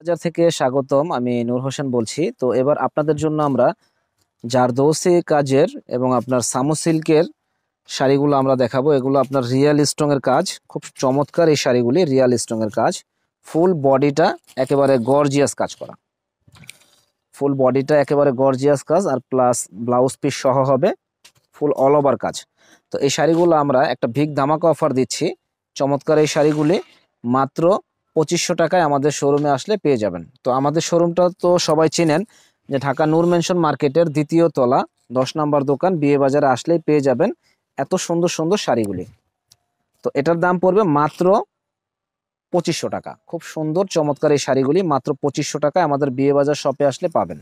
বাজার থেকে স্বাগতম আমি নূর হোসেন বলছি তো এবার আপনাদের জন্য আমরা জারদৌসি কাজের এবং আপনার সামু সিল্কের শাড়িগুলো আমরা দেখাবো এগুলো আপনার রিয়াল স্ট্রংয়ের কাজ খুব চমৎকার এই শাড়িগুলি রিয়াল স্ট্রংয়ের কাজ ফুল বডিটা একেবারে গর্জিয়াস কাজ করা ফুল বডিটা একেবারে গর্জিয়াস কাজ আর প্লাস ব্লাউজ পিস সহ হবে ফুল অল ওভার কাজ তো এই শাড়িগুলো আমরা একটা ভিক ধামাকা অফার দিচ্ছি চমৎকার এই শাড়িগুলি মাত্র পঁচিশশো টাকায় আমাদের শোরুমে আসলে পেয়ে যাবেন তো আমাদের শোরুমটা তো সবাই চেনেন যে ঢাকা নূর মেনশন মার্কেটের দ্বিতীয় তলা দশ নম্বর দোকান বিয়ে বাজারে আসলেই পেয়ে যাবেন এত সুন্দর সুন্দর শাড়িগুলি তো এটার দাম পড়বে মাত্র পঁচিশশো টাকা খুব সুন্দর চমৎকার এই শাড়িগুলি মাত্র পঁচিশশো টাকায় আমাদের বিয়ে বাজার শপে আসলে পাবেন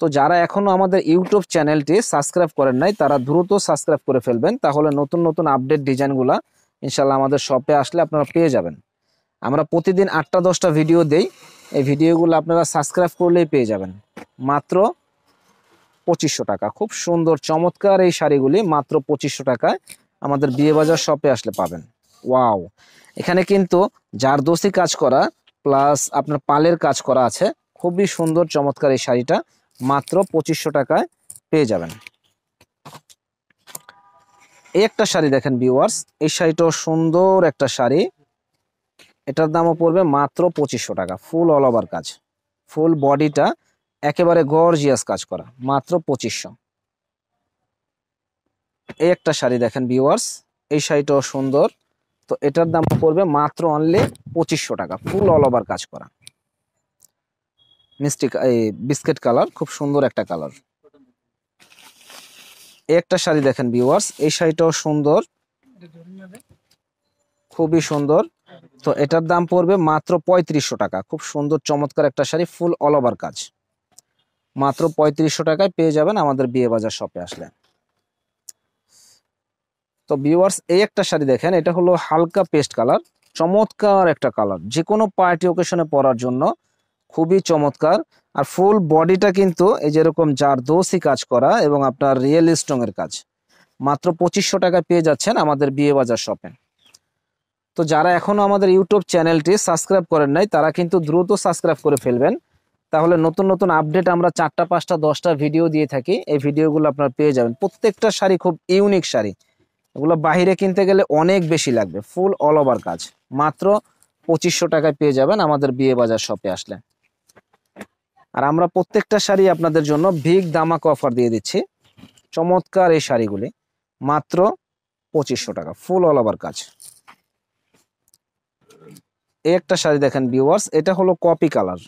তো যারা এখনও আমাদের ইউটিউব চ্যানেলটি সাবস্ক্রাইব করেন নাই তারা দ্রুত সাবস্ক্রাইব করে ফেলবেন তাহলে নতুন নতুন আপডেট ডিজাইনগুলা ইনশাল্লাহ আমাদের শপে আসলে আপনারা পেয়ে যাবেন আমরা প্রতিদিন আটটা দশটা ভিডিও দেই এই ভিডিওগুলো আপনারা সাবস্ক্রাইব করলেই পেয়ে যাবেন মাত্র পঁচিশশো টাকা খুব সুন্দর চমৎকার এই শাড়িগুলি মাত্র পঁচিশশো টাকায় আমাদের বিয়ে বাজার শপে আসলে পাবেন ওয়াও এখানে কিন্তু যার দোষী কাজ করা প্লাস আপনার পালের কাজ করা আছে খুবই সুন্দর চমৎকার এই শাড়িটা মাত্র পঁচিশশো টাকায় পেয়ে যাবেন একটা শাড়ি দেখেন বিওয়ার্স এই শাড়িটাও সুন্দর একটা শাড়ি এটার দামও পড়বে মাত্র পঁচিশশো টাকা ফুল অল ওভার কাজ ফুল বডিটা একেবারে গর্জিয়াস কাজ করা মাত্র পঁচিশশো এই একটা শাড়ি দেখেন ভিওয়ার্স এই শাড়িটাও সুন্দর তো এটার দাম পড়বে মাত্র অনলি পঁচিশশো টাকা ফুল অল ওভার কাজ করা মিষ্টি এই বিস্কিট কালার খুব সুন্দর একটা কালার এই একটা শাড়ি দেখেন ভিওয়ার্স এই শাড়িটাও সুন্দর খুবই সুন্দর তো এটার দাম পড়বে মাত্র পঁয়ত্রিশশো টাকা খুব সুন্দর চমৎকার একটা শাড়ি ফুল অল ওভার কাজ মাত্র পঁয়ত্রিশশো টাকায় পেয়ে যাবেন আমাদের বিয়ে বাজার শপে আসলে তো ভিউয়ার্স এই একটা শাড়ি দেখেন এটা হলো হালকা পেস্ট কালার চমৎকার একটা কালার যে কোনো পার্টি ওকেশনে পরার জন্য খুবই চমৎকার আর ফুল বডিটা কিন্তু এই যেরকম জারদোসি কাজ করা এবং আপনার রিয়েল এর কাজ মাত্র পঁচিশশো টাকায় পেয়ে যাচ্ছেন আমাদের বিয়ে বাজার শপে তো যারা এখনও আমাদের ইউটিউব চ্যানেলটি সাবস্ক্রাইব করেন নাই তারা কিন্তু দ্রুত সাবস্ক্রাইব করে ফেলবেন তাহলে নতুন নতুন আপডেট আমরা চারটা পাঁচটা দশটা ভিডিও দিয়ে থাকি এই ভিডিওগুলো আপনার পেয়ে যাবেন প্রত্যেকটা শাড়ি খুব ইউনিক শাড়ি এগুলো বাহিরে কিনতে গেলে অনেক বেশি লাগবে ফুল অল ওভার কাজ মাত্র পঁচিশশো টাকায় পেয়ে যাবেন আমাদের বিয়ে বাজার শপে আসলে আর আমরা প্রত্যেকটা শাড়ি আপনাদের জন্য ভিগ দামাক অফার দিয়ে দিচ্ছি চমৎকার এই শাড়িগুলি মাত্র পঁচিশশো টাকা ফুল অল ওভার কাজ একটা শাড়ি দেখেন ভিউয়ার্স এটা হলো কপি কালার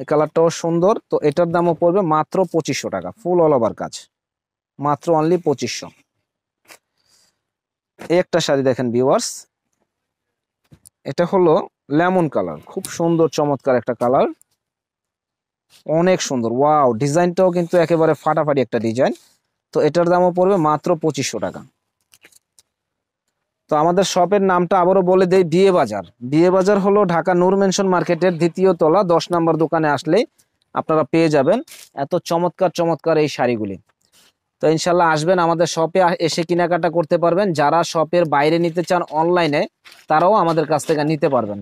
এই কালারটাও সুন্দর তো এটার দামও পড়বে মাত্র পঁচিশশো টাকা ফুল অল ওভার কাজ মাত্র অনলি পঁচিশশো একটা শাড়ি দেখেন ভিউয়ার্স এটা হলো লেমন কালার খুব সুন্দর চমৎকার একটা কালার অনেক সুন্দর ওয়াও ডিজাইনটাও কিন্তু একেবারে ফাটাফাটি একটা ডিজাইন তো এটার দামও পড়বে মাত্র পঁচিশশো টাকা তো আমাদের শপের নামটা আবারও বলে দেয় বিয়ে বাজার বিয়ে বাজার হলো ঢাকা নূর মেনশন মার্কেটের দ্বিতীয় তলা দশ নম্বর দোকানে আসলেই আপনারা পেয়ে যাবেন এত চমৎকার চমৎকার এই শাড়িগুলি তো ইনশাল্লাহ আসবেন আমাদের শপে এসে কেনাকাটা করতে পারবেন যারা শপের বাইরে নিতে চান অনলাইনে তারাও আমাদের কাছ থেকে নিতে পারবেন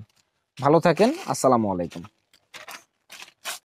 ভালো থাকেন আসসালামু আলাইকুম